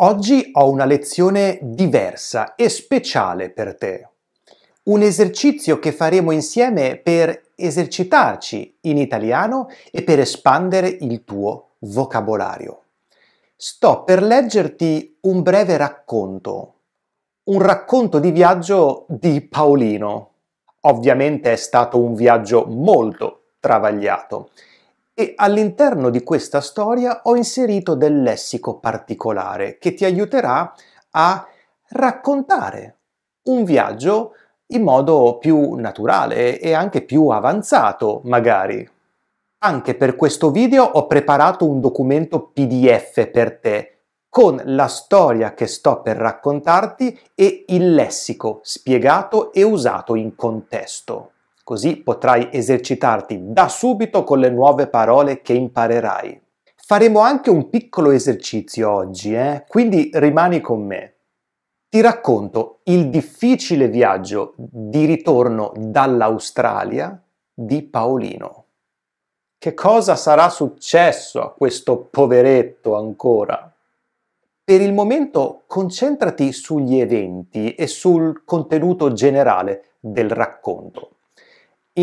Oggi ho una lezione diversa e speciale per te. Un esercizio che faremo insieme per esercitarci in italiano e per espandere il tuo vocabolario. Sto per leggerti un breve racconto, un racconto di viaggio di Paolino. Ovviamente è stato un viaggio molto travagliato e all'interno di questa storia ho inserito del lessico particolare che ti aiuterà a raccontare un viaggio in modo più naturale e anche più avanzato, magari. Anche per questo video ho preparato un documento PDF per te con la storia che sto per raccontarti e il lessico spiegato e usato in contesto così potrai esercitarti da subito con le nuove parole che imparerai. Faremo anche un piccolo esercizio oggi, eh? quindi rimani con me. Ti racconto il difficile viaggio di ritorno dall'Australia di Paolino. Che cosa sarà successo a questo poveretto ancora? Per il momento concentrati sugli eventi e sul contenuto generale del racconto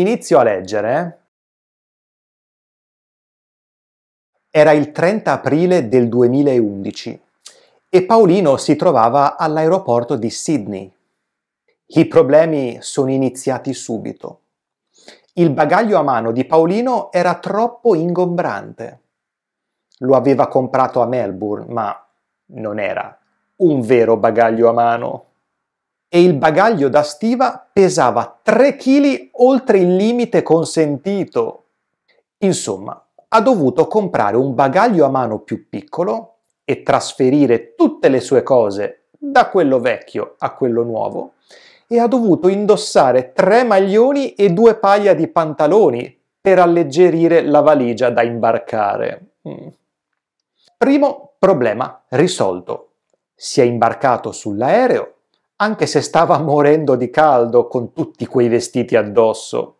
inizio a leggere era il 30 aprile del 2011 e Paolino si trovava all'aeroporto di Sydney. I problemi sono iniziati subito. Il bagaglio a mano di Paolino era troppo ingombrante. Lo aveva comprato a Melbourne, ma non era un vero bagaglio a mano e il bagaglio da stiva pesava 3 kg oltre il limite consentito. Insomma, ha dovuto comprare un bagaglio a mano più piccolo e trasferire tutte le sue cose da quello vecchio a quello nuovo e ha dovuto indossare tre maglioni e due paia di pantaloni per alleggerire la valigia da imbarcare. Mm. Primo problema risolto. Si è imbarcato sull'aereo anche se stava morendo di caldo con tutti quei vestiti addosso.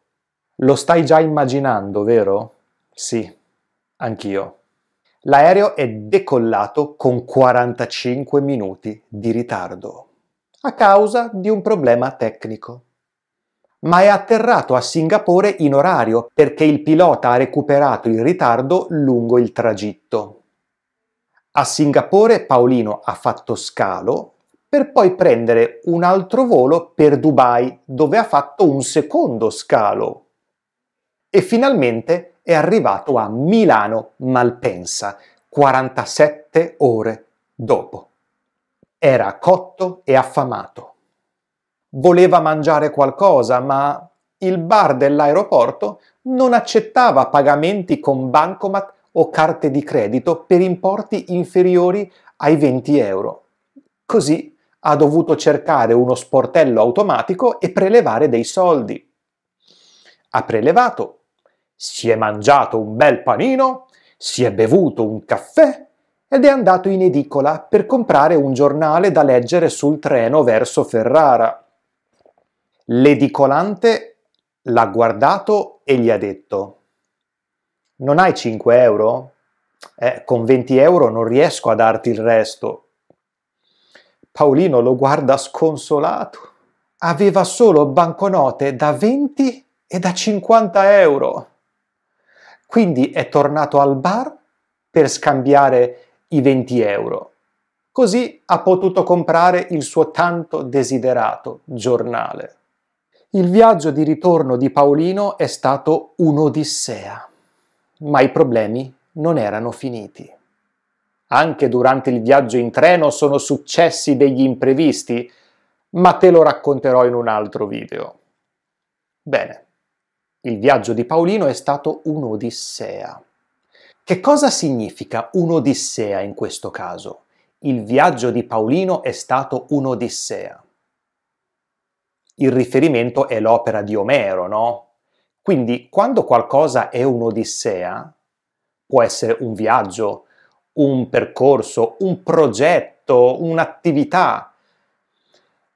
Lo stai già immaginando, vero? Sì, anch'io. L'aereo è decollato con 45 minuti di ritardo, a causa di un problema tecnico. Ma è atterrato a Singapore in orario perché il pilota ha recuperato il ritardo lungo il tragitto. A Singapore Paolino ha fatto scalo per poi prendere un altro volo per Dubai, dove ha fatto un secondo scalo. E finalmente è arrivato a Milano Malpensa, 47 ore dopo. Era cotto e affamato. Voleva mangiare qualcosa, ma il bar dell'aeroporto non accettava pagamenti con bancomat o carte di credito per importi inferiori ai 20 euro. Così ha dovuto cercare uno sportello automatico e prelevare dei soldi. Ha prelevato, si è mangiato un bel panino, si è bevuto un caffè ed è andato in edicola per comprare un giornale da leggere sul treno verso Ferrara. L'edicolante l'ha guardato e gli ha detto Non hai 5 euro? Eh, con 20 euro non riesco a darti il resto. Paolino lo guarda sconsolato. Aveva solo banconote da 20 e da 50 euro. Quindi è tornato al bar per scambiare i 20 euro. Così ha potuto comprare il suo tanto desiderato giornale. Il viaggio di ritorno di Paolino è stato un'odissea, ma i problemi non erano finiti anche durante il viaggio in treno sono successi degli imprevisti, ma te lo racconterò in un altro video. Bene, il viaggio di Paolino è stato un'odissea. Che cosa significa un'odissea in questo caso? Il viaggio di Paolino è stato un'odissea. Il riferimento è l'opera di Omero, no? Quindi quando qualcosa è un'odissea, può essere un viaggio, un percorso, un progetto, un'attività.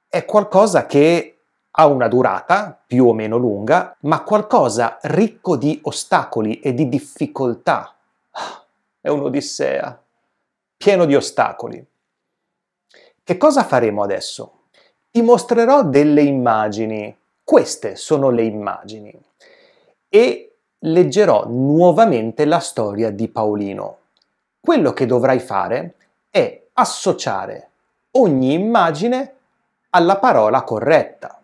È qualcosa che ha una durata più o meno lunga, ma qualcosa ricco di ostacoli e di difficoltà. È un'odissea, pieno di ostacoli. Che cosa faremo adesso? Ti mostrerò delle immagini. Queste sono le immagini. E leggerò nuovamente la storia di Paolino quello che dovrai fare è associare ogni immagine alla parola corretta.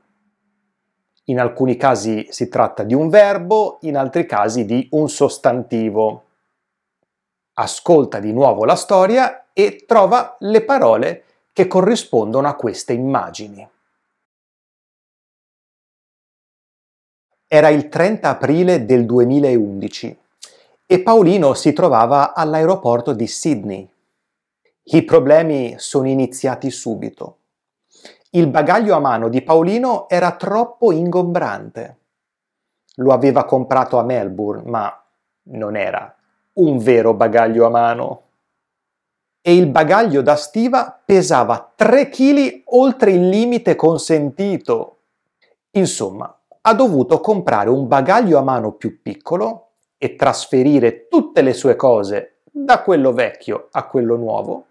In alcuni casi si tratta di un verbo, in altri casi di un sostantivo. Ascolta di nuovo la storia e trova le parole che corrispondono a queste immagini. Era il 30 aprile del 2011 e Paolino si trovava all'aeroporto di Sydney. I problemi sono iniziati subito. Il bagaglio a mano di Paolino era troppo ingombrante. Lo aveva comprato a Melbourne, ma non era un vero bagaglio a mano. E il bagaglio da stiva pesava 3 kg oltre il limite consentito. Insomma, ha dovuto comprare un bagaglio a mano più piccolo e trasferire tutte le sue cose da quello vecchio a quello nuovo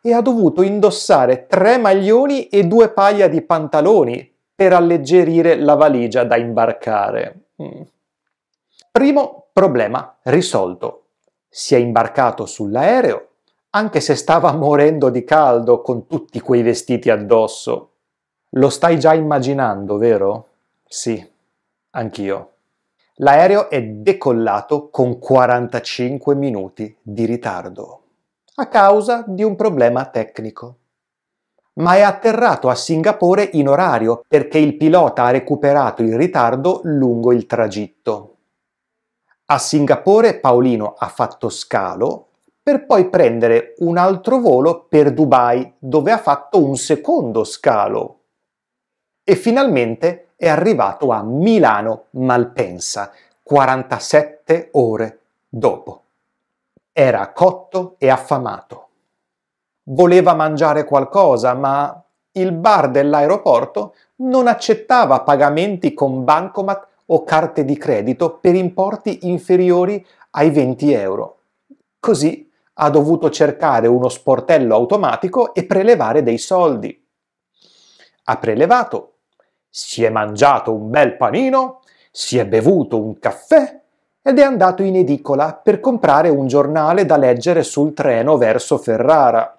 e ha dovuto indossare tre maglioni e due paia di pantaloni per alleggerire la valigia da imbarcare. Mm. Primo problema risolto. Si è imbarcato sull'aereo, anche se stava morendo di caldo con tutti quei vestiti addosso. Lo stai già immaginando, vero? Sì, anch'io. L'aereo è decollato con 45 minuti di ritardo a causa di un problema tecnico. Ma è atterrato a Singapore in orario perché il pilota ha recuperato il ritardo lungo il tragitto. A Singapore Paolino ha fatto scalo per poi prendere un altro volo per Dubai dove ha fatto un secondo scalo. E finalmente è arrivato a Milano Malpensa 47 ore dopo. Era cotto e affamato. Voleva mangiare qualcosa, ma il bar dell'aeroporto non accettava pagamenti con bancomat o carte di credito per importi inferiori ai 20 euro. Così ha dovuto cercare uno sportello automatico e prelevare dei soldi. Ha prelevato si è mangiato un bel panino, si è bevuto un caffè ed è andato in edicola per comprare un giornale da leggere sul treno verso Ferrara.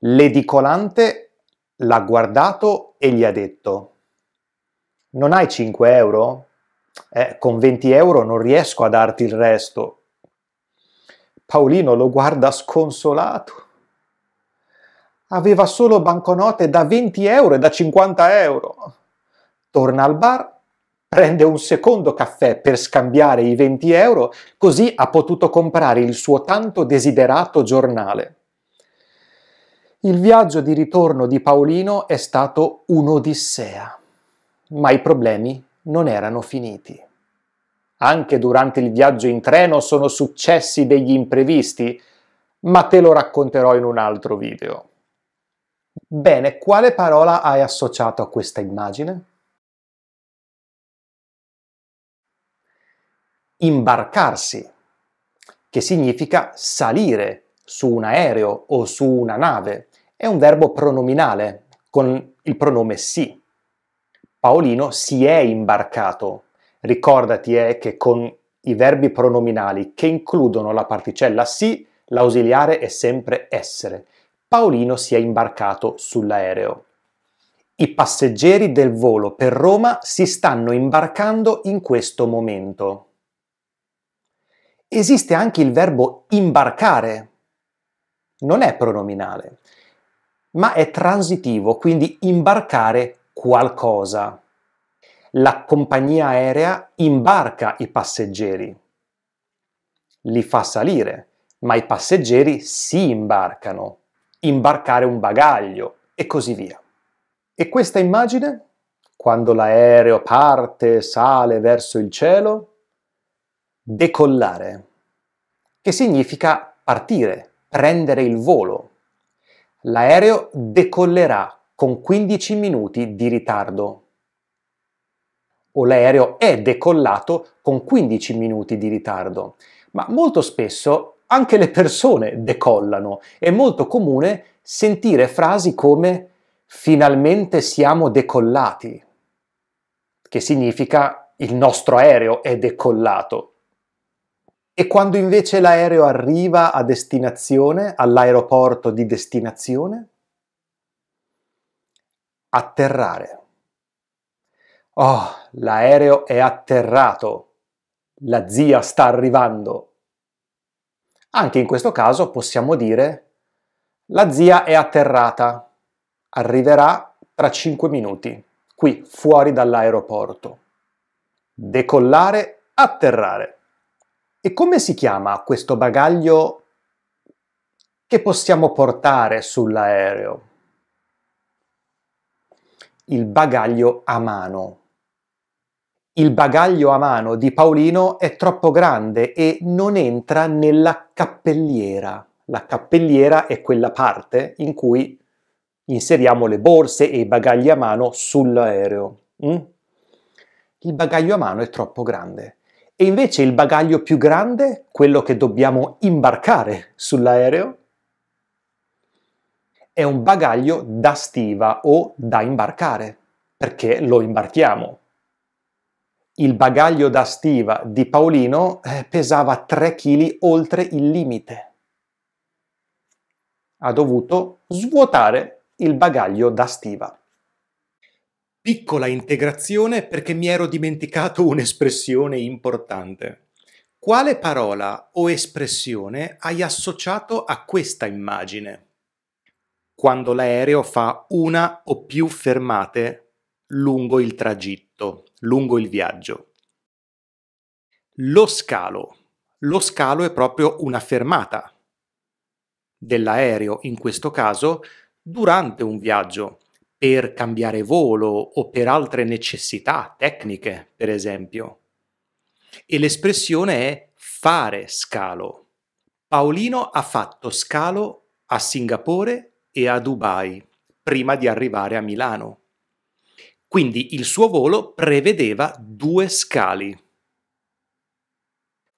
L'edicolante l'ha guardato e gli ha detto Non hai 5 euro? Eh, con 20 euro non riesco a darti il resto. Paolino lo guarda sconsolato aveva solo banconote da 20 euro e da 50 euro. Torna al bar, prende un secondo caffè per scambiare i 20 euro, così ha potuto comprare il suo tanto desiderato giornale. Il viaggio di ritorno di Paolino è stato un'odissea, ma i problemi non erano finiti. Anche durante il viaggio in treno sono successi degli imprevisti, ma te lo racconterò in un altro video. Bene, quale parola hai associato a questa immagine? Imbarcarsi, che significa salire su un aereo o su una nave. È un verbo pronominale con il pronome si. Paolino si è imbarcato. Ricordati eh, che con i verbi pronominali che includono la particella si, l'ausiliare è sempre essere Paolino si è imbarcato sull'aereo. I passeggeri del volo per Roma si stanno imbarcando in questo momento. Esiste anche il verbo imbarcare. Non è pronominale, ma è transitivo, quindi imbarcare qualcosa. La compagnia aerea imbarca i passeggeri, li fa salire, ma i passeggeri si imbarcano imbarcare un bagaglio e così via. E questa immagine? Quando l'aereo parte, sale verso il cielo? Decollare, che significa partire, prendere il volo. L'aereo decollerà con 15 minuti di ritardo. O l'aereo è decollato con 15 minuti di ritardo. Ma molto spesso anche le persone decollano. È molto comune sentire frasi come finalmente siamo decollati, che significa il nostro aereo è decollato. E quando invece l'aereo arriva a destinazione, all'aeroporto di destinazione? Atterrare. Oh, l'aereo è atterrato. La zia sta arrivando. Anche in questo caso possiamo dire la zia è atterrata, arriverà tra 5 minuti, qui fuori dall'aeroporto. Decollare, atterrare. E come si chiama questo bagaglio che possiamo portare sull'aereo? Il bagaglio a mano il bagaglio a mano di Paolino è troppo grande e non entra nella cappelliera. La cappelliera è quella parte in cui inseriamo le borse e i bagagli a mano sull'aereo. Mm? Il bagaglio a mano è troppo grande. E invece il bagaglio più grande, quello che dobbiamo imbarcare sull'aereo, è un bagaglio da stiva o da imbarcare, perché lo imbarchiamo. Il bagaglio da stiva di Paolino eh, pesava 3 kg oltre il limite. Ha dovuto svuotare il bagaglio da stiva. Piccola integrazione perché mi ero dimenticato un'espressione importante. Quale parola o espressione hai associato a questa immagine? Quando l'aereo fa una o più fermate lungo il tragitto lungo il viaggio. Lo scalo. Lo scalo è proprio una fermata dell'aereo, in questo caso, durante un viaggio, per cambiare volo o per altre necessità tecniche, per esempio. E l'espressione è fare scalo. Paolino ha fatto scalo a Singapore e a Dubai prima di arrivare a Milano. Quindi il suo volo prevedeva due scali.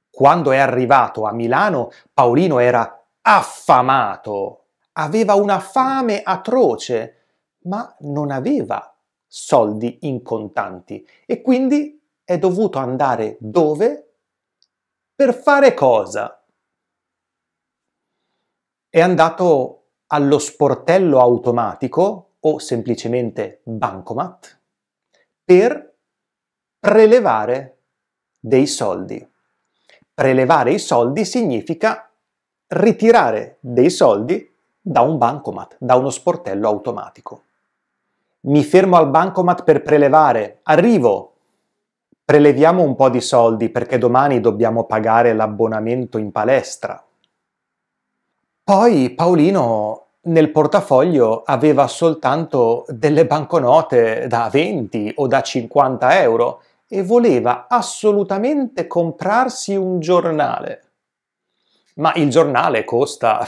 Quando è arrivato a Milano, Paolino era affamato. Aveva una fame atroce, ma non aveva soldi in contanti e quindi è dovuto andare dove? Per fare cosa? È andato allo sportello automatico o semplicemente bancomat per prelevare dei soldi. Prelevare i soldi significa ritirare dei soldi da un bancomat, da uno sportello automatico. Mi fermo al bancomat per prelevare, arrivo, preleviamo un po' di soldi perché domani dobbiamo pagare l'abbonamento in palestra. Poi Paolino nel portafoglio aveva soltanto delle banconote da 20 o da 50 euro e voleva assolutamente comprarsi un giornale. Ma il giornale costa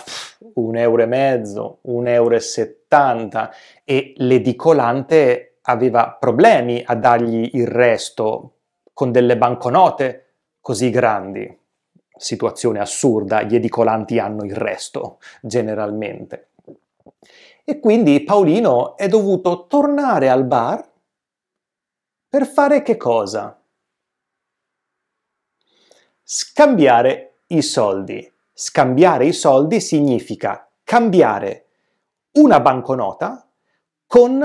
un euro e mezzo, un euro e settanta e l'edicolante aveva problemi a dargli il resto con delle banconote così grandi. Situazione assurda, gli edicolanti hanno il resto, generalmente. E quindi Paolino è dovuto tornare al bar per fare che cosa? Scambiare i soldi. Scambiare i soldi significa cambiare una banconota con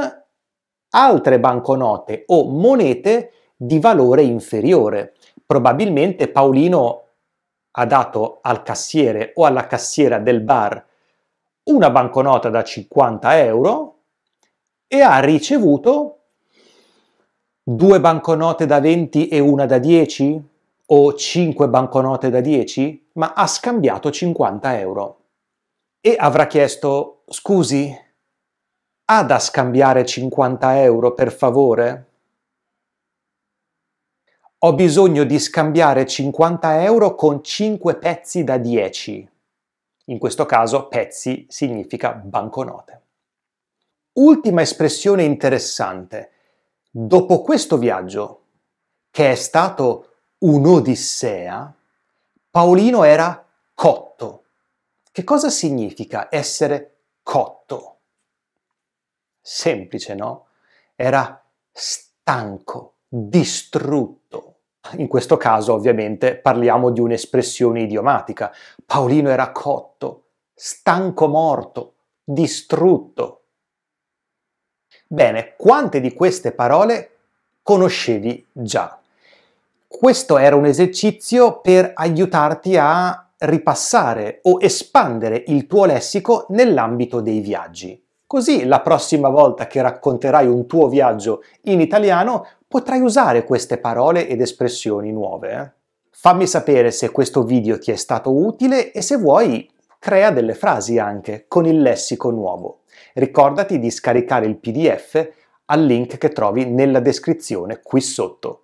altre banconote o monete di valore inferiore. Probabilmente Paolino ha dato al cassiere o alla cassiera del bar una banconota da 50 euro e ha ricevuto due banconote da 20 e una da 10 o 5 banconote da 10, ma ha scambiato 50 euro. E avrà chiesto, scusi, ha da scambiare 50 euro per favore? Ho bisogno di scambiare 50 euro con 5 pezzi da 10. In questo caso pezzi significa banconote. Ultima espressione interessante. Dopo questo viaggio, che è stato un'odissea, Paolino era cotto. Che cosa significa essere cotto? Semplice, no? Era stanco, distrutto, in questo caso ovviamente parliamo di un'espressione idiomatica. Paolino era cotto, stanco morto, distrutto. Bene, quante di queste parole conoscevi già? Questo era un esercizio per aiutarti a ripassare o espandere il tuo lessico nell'ambito dei viaggi. Così la prossima volta che racconterai un tuo viaggio in italiano potrai usare queste parole ed espressioni nuove. Eh? Fammi sapere se questo video ti è stato utile e se vuoi crea delle frasi anche con il lessico nuovo. Ricordati di scaricare il PDF al link che trovi nella descrizione qui sotto.